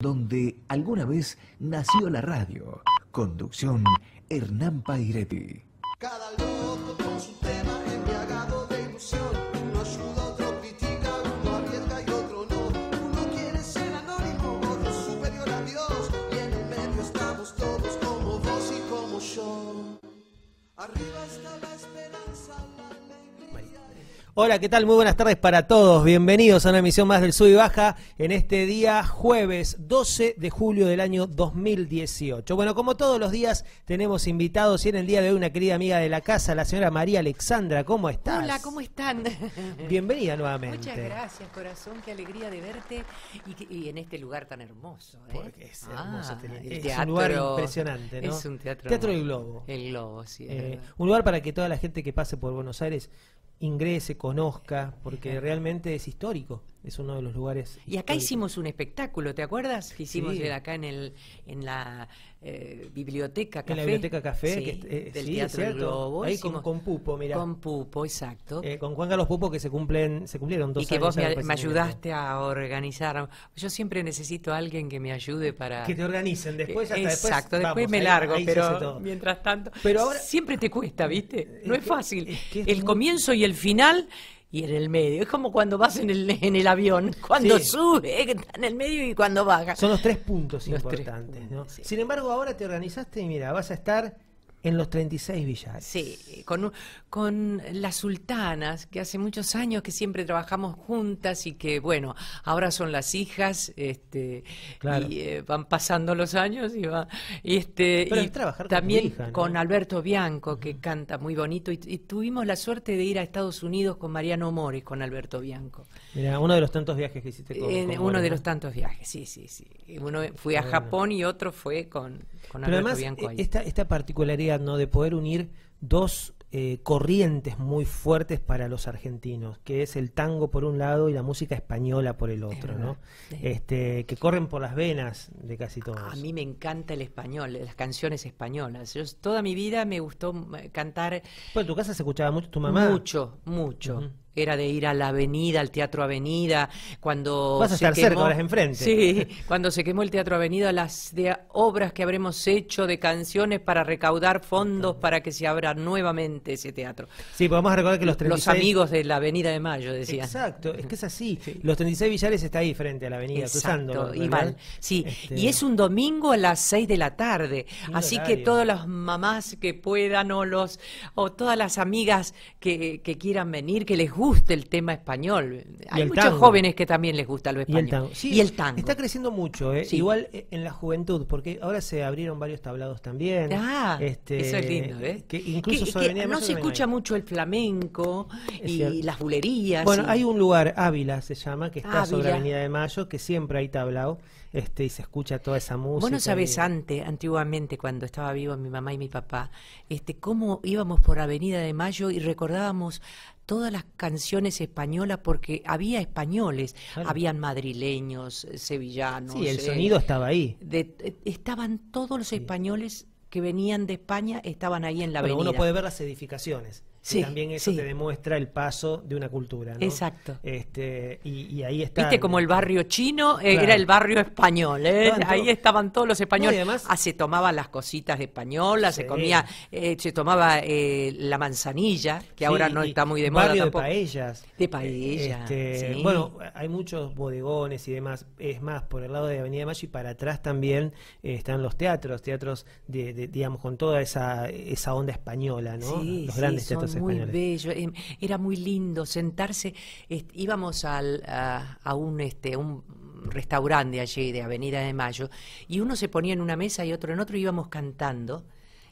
donde alguna vez nació la radio. Conducción Hernán Pairetti. Cada loco con su tema embriagado de ilusión. Uno ayuda, otro critica, uno arriesga y otro no. Uno quiere ser anónimo, otro superior a Dios. Y en el medio estamos todos como vos y como yo. Arriba está la esperanza, la alegría. Hola, ¿qué tal? Muy buenas tardes para todos. Bienvenidos a una emisión más del Sub y Baja en este día jueves 12 de julio del año 2018. Bueno, como todos los días tenemos invitados y en el día de hoy una querida amiga de la casa, la señora María Alexandra. ¿Cómo estás? Hola, ¿cómo están? Bienvenida nuevamente. Muchas gracias, corazón. Qué alegría de verte y, en este lugar tan hermoso. ¿eh? Porque es hermoso. Ah, tener. Este un lugar impresionante, ¿no? Es un teatro. Teatro del Globo. El Globo, sí. Eh, un lugar para que toda la gente que pase por Buenos Aires ingrese, conozca, porque realmente es histórico es uno de los lugares. Y acá hicimos un espectáculo, ¿te acuerdas? Hicimos acá en el en la eh, biblioteca café. En la biblioteca café, del Teatro del Ahí con, con, Pupo, mira. Con Pupo, exacto. Eh, con Juan Carlos Pupo que se cumplen, se cumplieron dos años. Y que vos me, ayudaste a organizar. Yo siempre necesito a alguien que me ayude para que te organicen después. Hasta exacto, después, me largo, pero mientras tanto. Pero siempre te cuesta, viste. Eh, no es, fácil. el comienzo y el final y en el medio. Es como cuando vas en el, avión, cuando sube, eh, está en el medio y cuando baja. Son los tres puntos importantes. ¿no? Sin embargo, ahora te organizaste y mira, vas a estar en los 36 villas. Sí, con, con las sultanas, que hace muchos años que siempre trabajamos juntas y que, bueno, ahora son las hijas, este, y eh, van pasando los años y va, y este, también con, Alberto Bianco, que canta muy bonito, y, tuvimos la suerte de ir a Estados Unidos con Mariano Mori, con Alberto Bianco. Mira, uno de los tantos viajes que hiciste con, Uno de los tantos viajes, sí, sí, sí. Uno fui a Japón y otro fue con pero además, eh, esta, particularidad ¿no? de poder unir dos eh, corrientes muy fuertes para los argentinos, que es el tango por un lado y la música española por el otro, ¿no? Este, que corren por las venas de casi todos. A mí me encanta el español, las canciones españolas. Yo, toda mi vida me gustó eh, cantar. pues en tu casa se escuchaba mucho tu mamá. Mucho, mucho era de ir a la avenida, al Teatro Avenida, cuando... se quemó, cuando se quemó el Teatro Avenida, las de obras que habremos hecho de canciones para recaudar fondos para que se abra nuevamente ese teatro. Sí, podemos pues recordar que los 36... Los amigos de la Avenida de Mayo, decían. Exacto, es que es así. Los 36 Villares está ahí frente a la avenida, cruzando. Y sí. Este y es un domingo a las 6 de la tarde, así que todas las mamás que puedan o, los, o todas las amigas que, quieran venir, que les guste el tema español. Hay muchos jóvenes que también les gusta lo español. Y el tango. y el Está creciendo mucho, ¿eh? igual eh, en la juventud, porque ahora se abrieron varios tablados también. Ah, este, eso es lindo, ¿eh? Que no se escucha mucho el flamenco y las bulerías. Bueno, hay un lugar, Ávila se llama, que está sobre Avenida de Mayo, que siempre hay tablado, este, y se escucha toda esa música. Vos no sabés antes, antiguamente, cuando estaba vivo mi mamá y mi papá, este, cómo íbamos por Avenida de Mayo y recordábamos todas las canciones españolas porque había españoles, habían madrileños, eh, sevillanos. Sí, el eh, sonido estaba ahí. Eh, estaban todos los españoles que venían de España, estaban ahí en la avenida. uno puede ver las edificaciones también eso te demuestra el paso de una cultura. Exacto. Este, y, ahí está. Viste como el barrio chino eh, era el barrio español. ¿eh? ahí estaban todos los españoles. Ah, se tomaban las cositas españolas, se comía, eh, se tomaba eh, la manzanilla, que ahora no está muy de moda tampoco. De paellas. De paellas. Este, bueno, hay muchos bodegones y demás. Es más, por el lado de Avenida Mayo y para atrás también están los teatros, teatros, de, digamos, con toda esa, esa onda española, ¿no? los grandes teatros muy bello, em, era muy lindo sentarse. íbamos al, a, un, este, un restaurante allí de Avenida de Mayo y uno se ponía en una mesa y otro en otro íbamos cantando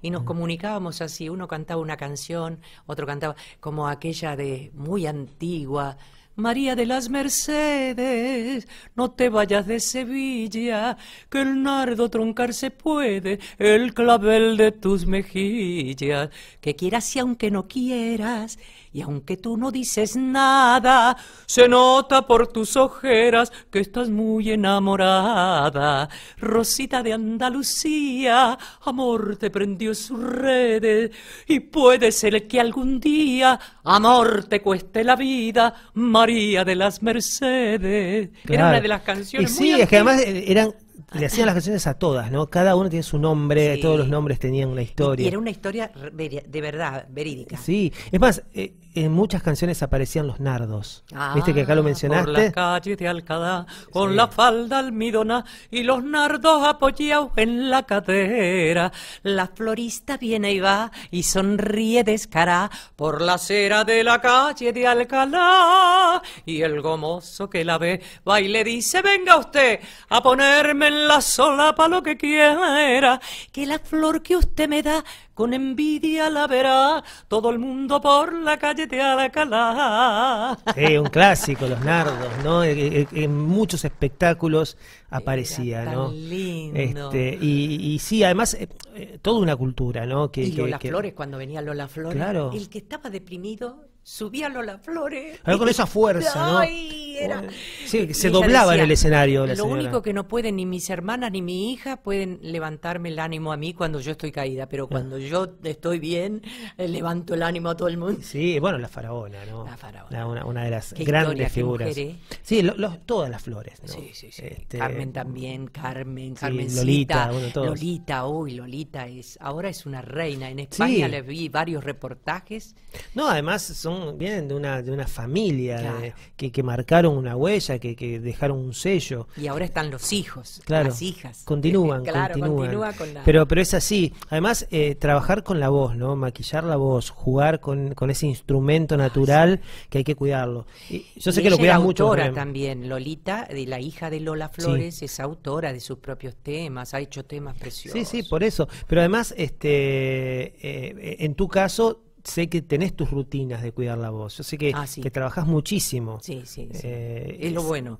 y nos comunicábamos así, uno cantaba una canción, otro cantaba como aquella de muy antigua, María de las Mercedes, no te vayas de Sevilla, que el nardo troncarse puede, el clavel de tus mejillas, que quieras y aunque no quieras, y aunque tú no dices nada, se nota por tus ojeras que estás muy enamorada. Rosita de Andalucía, amor te prendió sus redes, y puede ser que algún día amor te cueste la vida. María de las Mercedes. Era una de las canciones. Y sí, muy es que además eran le hacían las canciones a todas, ¿no? Cada uno tiene su nombre, todos los nombres tenían una historia. Y, era una historia de verdad, verídica. Sí, es más, eh, en muchas canciones aparecían los nardos. ¿Viste que acá lo ah, mencionaste? Por la calle de Alcalá, con la falda almidona y los nardos apoyados en la cadera. La florista viene y va y sonríe descará por la acera de la calle de Alcalá. Y el gomoso que la ve va y le dice, venga usted a ponerme en la sola solapa lo que quiera, que la flor que usted me da con envidia la verá todo el mundo por la calle de hará Sí, un clásico, los nardos, ¿no? E, e, e, en, muchos espectáculos aparecía, ¿no? Lindo. Este, y, y, sí, además, eh, eh, toda una cultura, ¿no? Que, y Lola Flores, cuando venía Lola Flores, el que estaba deprimido subía Lola Flores. Ah, con esa fuerza, ay, Era... Sí, se doblaba en el escenario. lo único que no pueden ni mis hermanas ni mi hija pueden levantarme el ánimo a mí cuando yo estoy caída, pero ah. cuando yo estoy bien, eh, levanto el ánimo a todo el mundo. Sí, bueno, la faraona, ¿no? La faraona. una, de las grandes figuras. ¿eh? Sí, todas las flores. Sí, sí, sí. Este, Carmen también, Carmen, sí, Carmencita. Lolita, Lolita, uy, Lolita es, ahora es una reina. En España le vi varios reportajes. No, además son vienen de una, de una familia que, que, marcaron una huella, que, que, dejaron un sello. Y ahora están los hijos, las hijas. Continúan, claro, continúan. pero, pero es así. Además, eh, trabajar con la voz, ¿no? Maquillar la voz, jugar con, con ese instrumento ah, natural que hay que cuidarlo. Y yo sé que lo cuidas mucho. autora también, Lolita, de la hija de Lola Flores, es autora de sus propios temas, ha hecho temas preciosos. Sí, sí, por eso. Pero además, este, eh, eh, en tu caso, sé que tenés tus rutinas de cuidar la voz. Yo sé que, ah, trabajás muchísimo. Sí, sí. Eh, es lo bueno.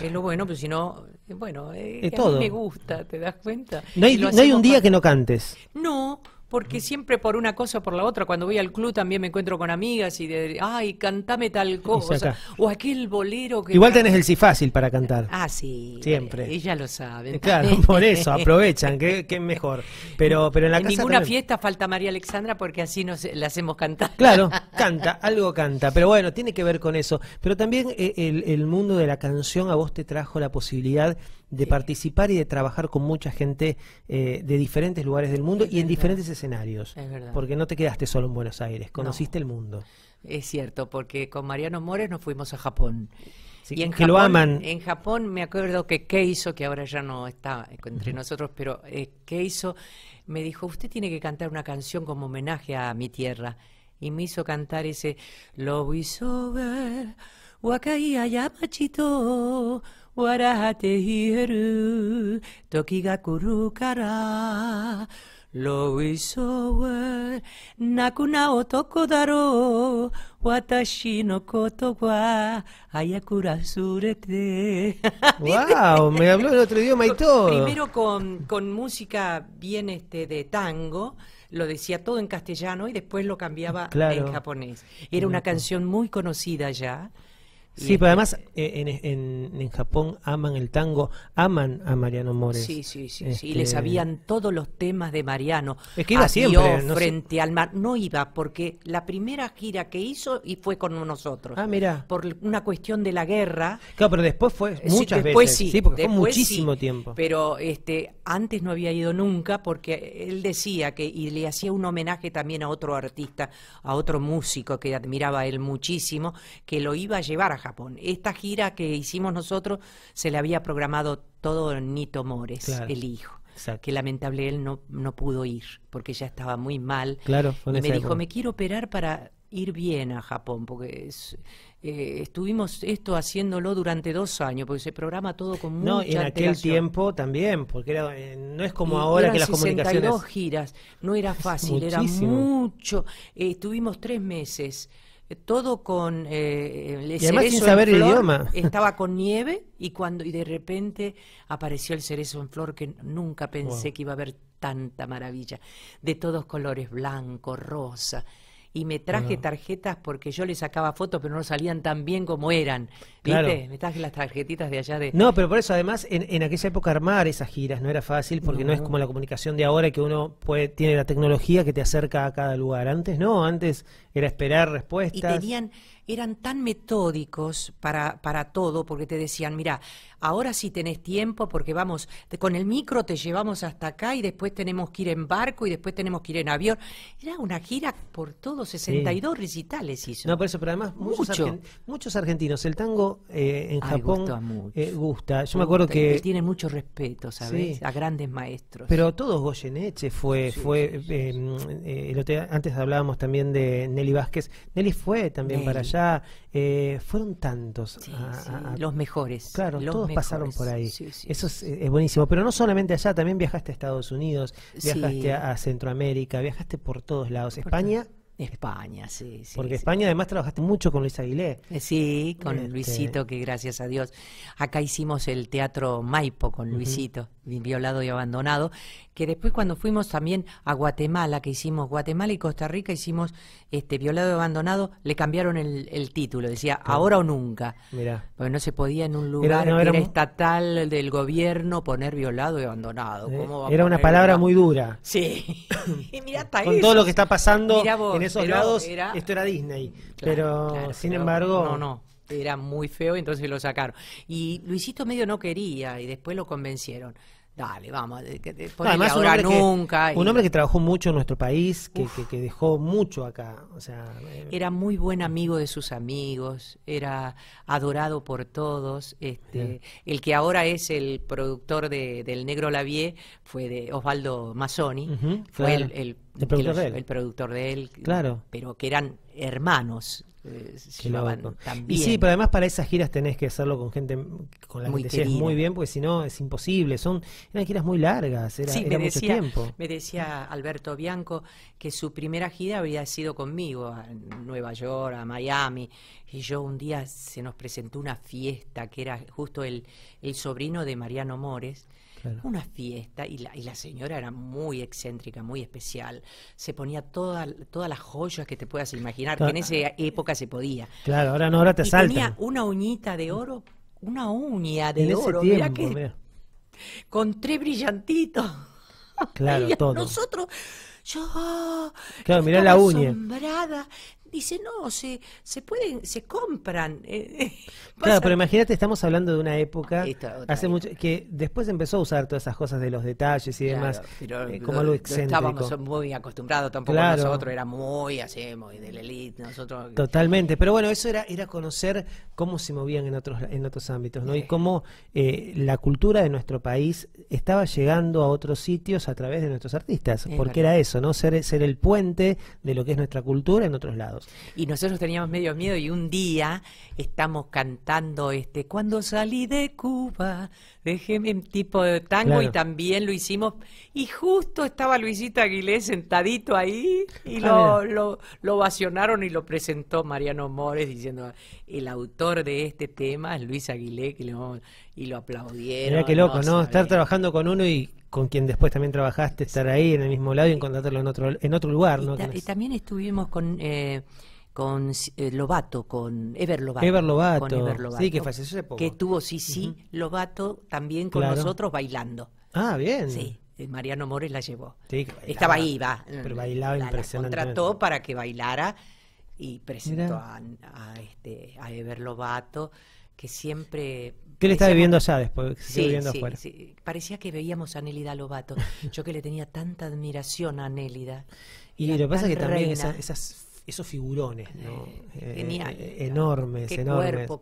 Es lo bueno, pero si no, eh, bueno, es eh, a todo. me gusta, ¿te das cuenta? No hay, un día que no cantes. No, porque siempre por una cosa o por la otra, cuando voy al club también me encuentro con amigas y de, ay, cantame tal cosa, o aquel bolero que... Igual tenés el sí fácil para cantar. Ah, sí. Siempre. ya lo sabe. Eh, claro, por eso, aprovechan, que, que mejor. Pero, pero en la ninguna fiesta falta María Alexandra porque así nos la hacemos cantar. Claro, canta, algo canta, pero bueno, tiene que ver con eso. Pero también eh, el, el mundo de la canción a vos te trajo la posibilidad de participar y de trabajar con mucha gente eh, de diferentes lugares del mundo y en diferentes escenarios. Porque no te quedaste solo en Buenos Aires, conociste el mundo. Es cierto, porque con Mariano Mores nos fuimos a Japón. que lo aman. En Japón me acuerdo que Keiso, que ahora ya no está entre nosotros, pero eh, Keiso me dijo, usted tiene que cantar una canción como homenaje a mi tierra. Y me hizo cantar ese Love is over, ayamachito... Guau, wow me habló en otro idioma y todo primero con, con música bien este de tango lo decía todo en castellano y después lo cambiaba en japonés era una canción muy conocida ya Sí, pero además eh, en, en, Japón aman el tango, aman a Mariano Mores. Sí, sí, sí, Y le este sabían todos los temas de Mariano. Es que iba siempre. No frente al mar. No iba, porque la primera gira que hizo y fue con nosotros. Ah, mira. Por una cuestión de la guerra. Claro, pero después fue muchas después Sí, porque fue muchísimo tiempo. Pero este, antes no había ido nunca porque él decía que, y le hacía un homenaje también a otro artista, a otro músico que admiraba él muchísimo, que lo iba a llevar a Japón. Esta gira que hicimos nosotros se le había programado todo Nito Mores, el hijo. que lamentable él no, no pudo ir porque ya estaba muy mal. Claro, me dijo, me quiero operar para ir bien a Japón, porque eh, estuvimos esto haciéndolo durante dos años, porque se programa todo con mucha No, en aquel tiempo también, porque era, eh, no es como ahora que las 62 comunicaciones... giras, no era fácil, era mucho. Eh, estuvimos tres meses todo con eh, saber el idioma estaba con nieve y cuando y de repente apareció el cerezo en flor que nunca pensé que iba a haber tanta maravilla de todos colores blanco rosa y me traje tarjetas porque yo le sacaba fotos pero no salían tan bien como eran Claro. las tarjetitas de allá No, pero por eso además en, en aquella época armar esas giras no era fácil porque no. es como la comunicación de ahora que uno puede tiene la tecnología que te acerca a cada lugar. Antes no, antes era esperar respuestas. Y tenían, eran tan metódicos para, para todo porque te decían, mira, ahora sí tenés tiempo porque vamos, con el micro te llevamos hasta acá y después tenemos que ir en barco y después tenemos que ir en avión. Era una gira por todo, 62 digitales recitales hizo. No, por eso, pero además muchos argentinos, el tango eh, en Japón gusta, mucho. Eh, Yo me, acuerdo que tienen mucho respeto, ¿sabes? A grandes maestros. Pero todos Goyeneche fue fue antes hablábamos también de Nelly Vázquez. Nelly fue también para allá. Eh, fueron tantos los mejores. Claro, todos pasaron por ahí. eso es, buenísimo, pero no solamente allá, también viajaste a Estados Unidos, viajaste a, Centroamérica, viajaste por todos lados. España este, España, sí, sí. Porque España además trabajaste mucho con Luis Aguilé. Eh, sí, con este. Luisito, que gracias a Dios. Acá hicimos el teatro Maipo con Luisito, violado y abandonado, que después cuando fuimos también a Guatemala, que hicimos Guatemala y Costa Rica, hicimos este Violado y Abandonado, le cambiaron el, título, decía Ahora o Nunca. Porque no se podía en un lugar estatal del gobierno poner Violado y Abandonado. Eh, era una palabra muy dura. Sí. y mirá, Con todo lo que está pasando en esos lados, esto era Disney. pero sin embargo... No, no era muy feo, y entonces lo sacaron. Y Luisito medio no quería y después lo convencieron dale, vamos, que, nunca. Un hombre que trabajó mucho en nuestro país, que, dejó mucho acá. O sea, eh, era muy buen amigo de sus amigos, era adorado por todos. Este, El que ahora es el productor de, del Negro Lavie fue de Osvaldo Mazzoni, fue el, productor el, productor de él. Claro. Pero que eran hermanos, eh, y sí, pero además para esas giras tenés que hacerlo con gente con la muy que te muy bien, porque si no es imposible. Son, eran giras muy largas, era, mucho decía, tiempo. Me decía Alberto Bianco que su primera gira había sido conmigo, a Nueva York, a Miami. Y yo un día se nos presentó una fiesta que era justo el, el sobrino de Mariano Mores una fiesta, y la, y la señora era muy excéntrica, muy especial. Se ponía toda, todas las joyas que te puedas imaginar, que en esa época se podía. Claro, ahora no, ahora te y Tenía una uñita de oro, una uña de oro, mira que, con tres brillantitos. Claro, Nosotros, yo. Claro, mirá la uña. Asombrada dice, no, se, se pueden, se compran. Eh, eh, claro, pero imagínate, estamos hablando de una época ah, hace mucho que después empezó a usar todas esas cosas de los detalles y demás eh, como lo, algo excéntrico. Estábamos muy acostumbrados, tampoco nosotros era muy así, muy de la elite, nosotros. Totalmente, pero bueno, eso era era conocer cómo se movían en otros en otros ámbitos, ¿no? Y cómo la cultura de nuestro país estaba llegando a otros sitios a través de nuestros artistas, porque era eso, ¿no? Ser ser el puente de lo que es nuestra cultura en otros lados. Y nosotros teníamos medio miedo y un día estamos cantando este, cuando salí de Cuba, déjeme un tipo de tango y también lo hicimos. Y justo estaba Luisita Aguilé sentadito ahí y ah, lo, lo, lo, y lo presentó Mariano Mores diciendo, el autor de este tema es Luis Aguilé que y lo aplaudieron. Mira qué loco, ¿no? Estar trabajando con uno y con quien después también trabajaste, estar ahí en el mismo lado y encontrarlo en otro, en otro lugar. Y, también estuvimos con... Eh, con eh, Lobato, con Ever Lobato, Con Sí, que fue hace Que estuvo, sí, sí, Lobato también con nosotros bailando. Ah, bien. Sí, eh, Mariano Mores la llevó. Estaba ahí, va. Pero bailaba la, impresionante. La contrató para que bailara y presentó a, este, a Ever Lobato, que siempre le está viviendo allá después, sí, afuera. Sí. Parecía que veíamos a Nélida Lobato. Yo que le tenía tanta admiración a Nélida. Y lo que pasa es que también esas esos figurones, ¿no? Eh, eh, enormes, Cuerpo,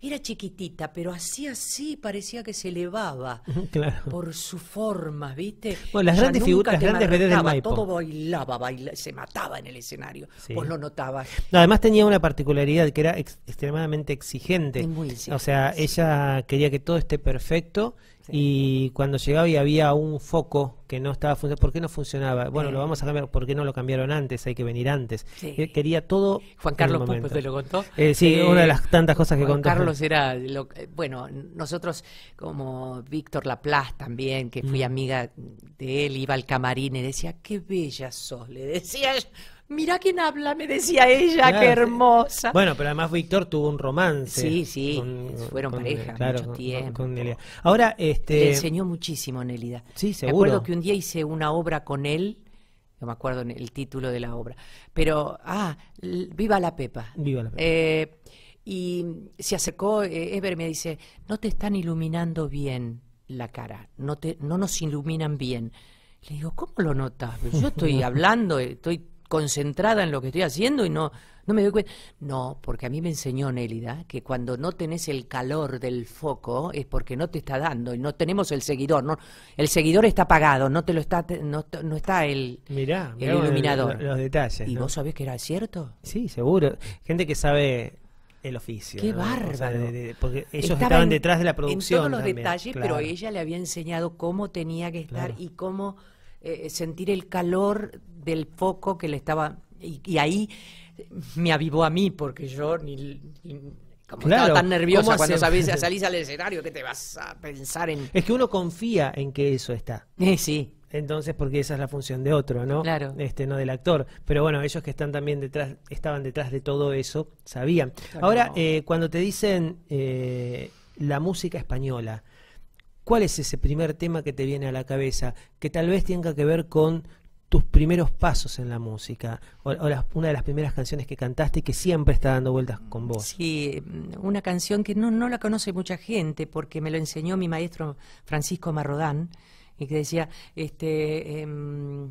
Era chiquitita, pero así, así parecía que se elevaba por su forma, ¿viste? Bueno, las grandes figuras, las grandes redes del Maipo. Todo bailaba, bailaba, se mataba en el escenario, pues vos lo notabas. además tenía una particularidad que era extremadamente exigente. Muy exigente. O sea, ella quería que todo esté perfecto y cuando llegaba y había un foco que no estaba funcionando, ¿por qué no funcionaba? Bueno, lo vamos a cambiar, ¿por qué no lo cambiaron antes? Hay que venir antes. Eh, quería todo. Juan Carlos te lo contó. Eh, sí, eh, una de las tantas cosas que Juan Carlos era, bueno, nosotros como Víctor Laplace también, que fui mm. amiga de él, iba al camarín y decía, qué bella sos, le decía yo Mira quién habla, me decía ella, qué hermosa. Bueno, pero además Víctor tuvo un romance. Sí, sí, fueron pareja mucho tiempo. Ahora, este... Le enseñó muchísimo Nelida. Sí, seguro. Me acuerdo que un día hice una obra con él, no me acuerdo el título de la obra, pero, ah, Viva la Pepa. Viva la Pepa. Eh, y se acercó, eh, Ever me dice, no te están iluminando bien la cara, no, te, no nos iluminan bien. Le digo, ¿cómo lo notas? Yo estoy hablando, estoy concentrada en lo que estoy haciendo y no, no me doy cuenta. No, porque a mí me enseñó Nélida que cuando no tenés el calor del foco es porque no te está dando y no tenemos el seguidor. No, el seguidor está apagado, no te lo está, no, está el, iluminador. los, detalles. ¿Y vos sabés que era cierto? Sí, seguro. Gente que sabe el oficio. Qué barba porque ellos estaban detrás de la producción. En todos los detalles, pero ella le había enseñado cómo tenía que estar y cómo eh, eh, sentir el calor del foco que le estaba... Y, ahí me avivó a mí, porque yo ni, como estaba tan nerviosa cuando salís al escenario que te vas a pensar en. Es que uno confía en que eso está. sí. Entonces, porque esa es la función de otro, ¿no? Claro. Este, no del actor. Pero bueno, ellos que están también detrás, estaban detrás de todo eso, sabían. Ahora, eh, cuando te dicen la música española, ¿Cuál es ese primer tema que te viene a la cabeza que tal vez tenga que ver con tus primeros pasos en la música o, una de las primeras canciones que cantaste y que siempre está dando vueltas con vos. Sí, una canción que no, la conoce mucha gente porque me lo enseñó mi maestro Francisco Marrodán y que decía, este, em,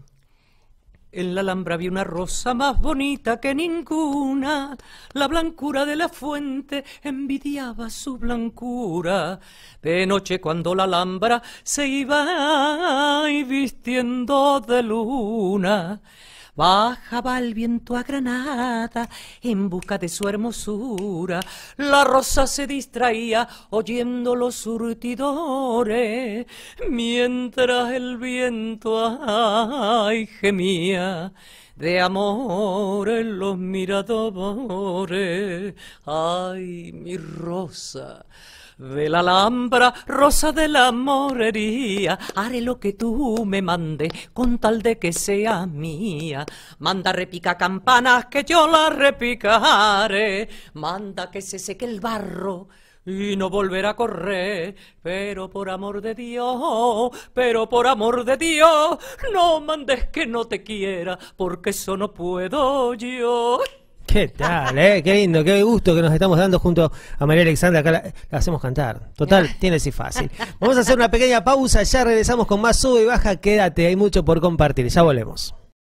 en la Alhambra vi una rosa más bonita que ninguna, la blancura de la fuente envidiaba su blancura. De noche cuando la Alhambra se iba y vistiendo de luna, Bajaba el viento a Granada en busca de su hermosura. La rosa se distraía oyendo los surtidores, mientras el viento ay, gemía de amor los miradores. Ay, mi rosa de la Alhambra, rosa de la morería, haré lo que tú me mandes con tal de que sea mía. Manda repica campanas que yo las repicaré, manda que se seque el barro y no volverá a correr. Pero por amor de Dios, pero por amor de Dios, no mandes que no te quiera, porque eso no puedo yo. ¿Qué tal? Eh? Qué lindo, qué gusto que nos estamos dando junto a María Alexandra. Acá la, hacemos cantar. Total, tiene así fácil. Vamos a hacer una pequeña pausa, ya regresamos con más sube y baja. Quédate, hay mucho por compartir. Ya volvemos.